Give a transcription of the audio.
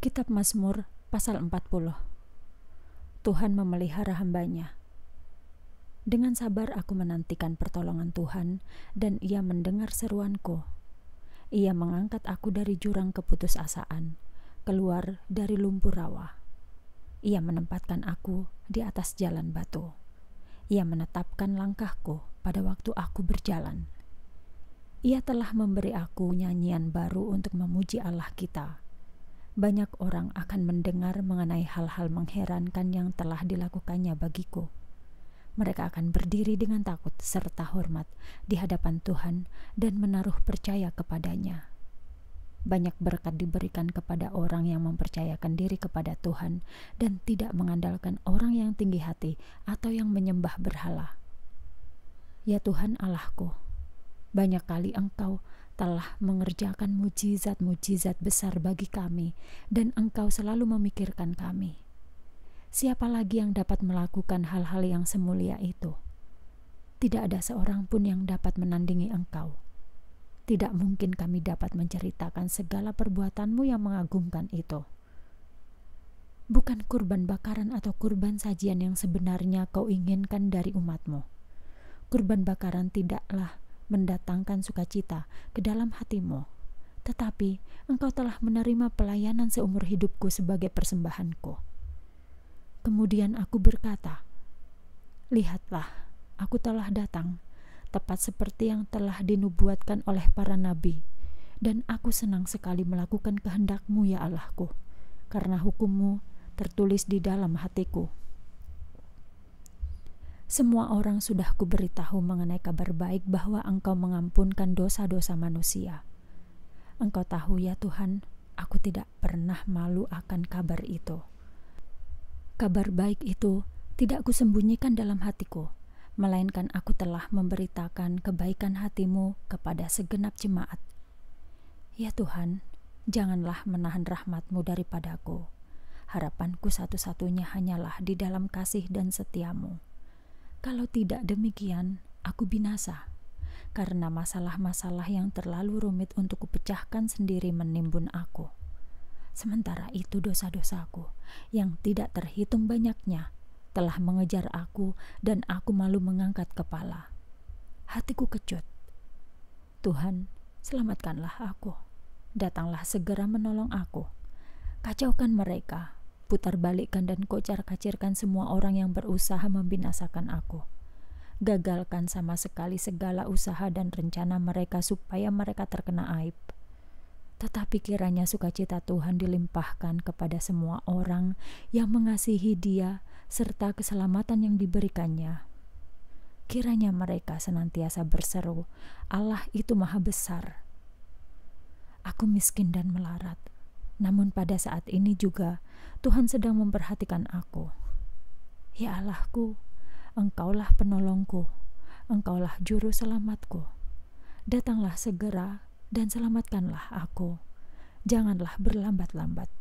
Kitab Mazmur pasal 40 Tuhan memelihara hambanya Dengan sabar aku menantikan pertolongan Tuhan dan ia mendengar seruanku Ia mengangkat aku dari jurang keputusasaan keluar dari lumpur rawa Ia menempatkan aku di atas jalan batu Ia menetapkan langkahku pada waktu aku berjalan ia telah memberi aku nyanyian baru untuk memuji Allah kita banyak orang akan mendengar mengenai hal-hal mengherankan yang telah dilakukannya bagiku. Mereka akan berdiri dengan takut serta hormat di hadapan Tuhan dan menaruh percaya kepadanya. Banyak berkat diberikan kepada orang yang mempercayakan diri kepada Tuhan dan tidak mengandalkan orang yang tinggi hati atau yang menyembah berhala. Ya Tuhan Allahku, banyak kali Engkau telah mengerjakan mujizat-mujizat besar bagi kami, dan Engkau selalu memikirkan kami. Siapa lagi yang dapat melakukan hal-hal yang semulia itu? Tidak ada seorang pun yang dapat menandingi Engkau. Tidak mungkin kami dapat menceritakan segala perbuatanmu yang mengagumkan itu. Bukan kurban bakaran atau kurban sajian yang sebenarnya kau inginkan dari umatmu. Kurban bakaran tidaklah mendatangkan sukacita ke dalam hatimu. Tetapi engkau telah menerima pelayanan seumur hidupku sebagai persembahanku. Kemudian aku berkata, Lihatlah, aku telah datang, tepat seperti yang telah dinubuatkan oleh para nabi, dan aku senang sekali melakukan kehendakmu ya Allahku, karena hukummu tertulis di dalam hatiku. Semua orang sudah kuberitahu mengenai kabar baik bahwa Engkau mengampunkan dosa-dosa manusia. Engkau tahu ya Tuhan, aku tidak pernah malu akan kabar itu. Kabar baik itu tidak kusembunyikan dalam hatiku, melainkan aku telah memberitakan kebaikan hatimu kepada segenap jemaat. Ya Tuhan, janganlah menahan rahmatmu daripadaku. Harapanku satu-satunya hanyalah di dalam kasih dan setiamu. Kalau tidak demikian, aku binasa. Karena masalah-masalah yang terlalu rumit untuk kupecahkan sendiri menimbun aku. Sementara itu dosa-dosaku yang tidak terhitung banyaknya telah mengejar aku dan aku malu mengangkat kepala. Hatiku kecut. Tuhan, selamatkanlah aku. Datanglah segera menolong aku. Kacaukan mereka, putar balikkan dan kocar-kacirkan semua orang yang berusaha membinasakan aku. Gagalkan sama sekali segala usaha dan rencana mereka supaya mereka terkena aib. Tetapi kiranya sukacita Tuhan dilimpahkan kepada semua orang yang mengasihi Dia serta keselamatan yang diberikannya. Kiranya mereka senantiasa berseru, "Allah itu Maha Besar!" Aku miskin dan melarat namun pada saat ini juga Tuhan sedang memperhatikan aku. Ya Allahku, Engkaulah penolongku, Engkaulah juru selamatku. Datanglah segera dan selamatkanlah aku. Janganlah berlambat-lambat.